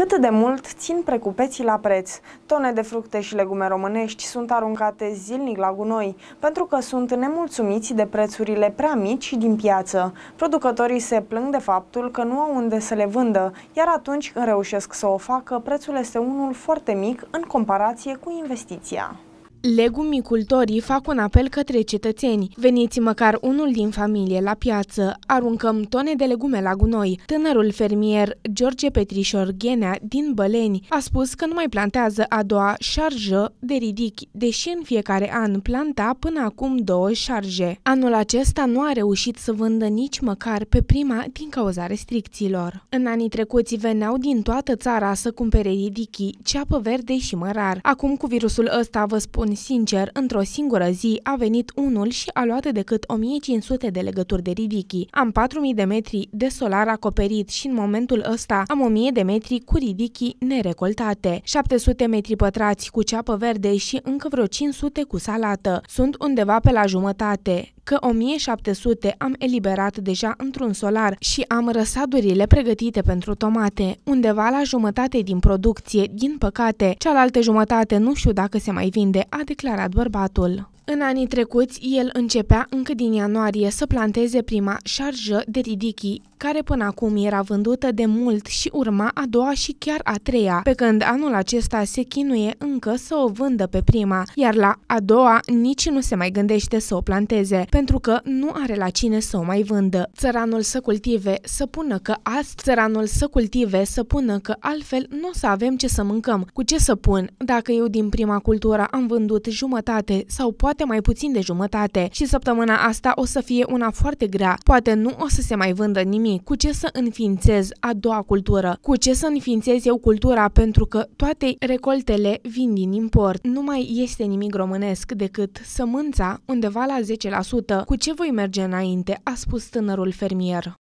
Cât de mult țin precupeții la preț? Tone de fructe și legume românești sunt aruncate zilnic la gunoi, pentru că sunt nemulțumiți de prețurile prea mici din piață. Producătorii se plâng de faptul că nu au unde să le vândă, iar atunci când reușesc să o facă, prețul este unul foarte mic în comparație cu investiția. Legumicultorii fac un apel către cetățeni. Veniți măcar unul din familie la piață, aruncăm tone de legume la gunoi. Tânărul fermier George Petrișor Ghenea din Băleni a spus că nu mai plantează a doua șarjă de ridichi, deși în fiecare an planta până acum două șarje. Anul acesta nu a reușit să vândă nici măcar pe prima din cauza restricțiilor. În anii trecuți veneau din toată țara să cumpere ridichi, ceapă verde și mărar. Acum cu virusul ăsta vă spun sincer, într-o singură zi a venit unul și a luat decât 1500 de legături de ridichi. Am 4000 de metri de solar acoperit și în momentul ăsta am 1000 de metri cu ridichi nerecoltate, 700 metri pătrați cu ceapă verde și încă vreo 500 cu salată. Sunt undeva pe la jumătate că 1700 am eliberat deja într-un solar și am răsadurile pregătite pentru tomate, undeva la jumătate din producție, din păcate. Cealaltă jumătate nu știu dacă se mai vinde, a declarat bărbatul. În anii trecuți, el începea încă din ianuarie să planteze prima șarjă de ridichii, care până acum era vândută de mult și urma a doua și chiar a treia, pe când anul acesta se chinuie încă să o vândă pe prima, iar la a doua nici nu se mai gândește să o planteze, pentru că nu are la cine să o mai vândă. Țăranul să cultive, să pună că ast, țăranul să cultive, să pună că altfel nu o să avem ce să mâncăm, cu ce să pun. Dacă eu din prima cultură am vândut jumătate sau poate poate mai puțin de jumătate și săptămâna asta o să fie una foarte grea. Poate nu o să se mai vândă nimic. Cu ce să înființez a doua cultură? Cu ce să înființez eu cultura? Pentru că toate recoltele vin din import. Nu mai este nimic românesc decât sămânța undeva la 10%. Cu ce voi merge înainte? A spus tânărul fermier.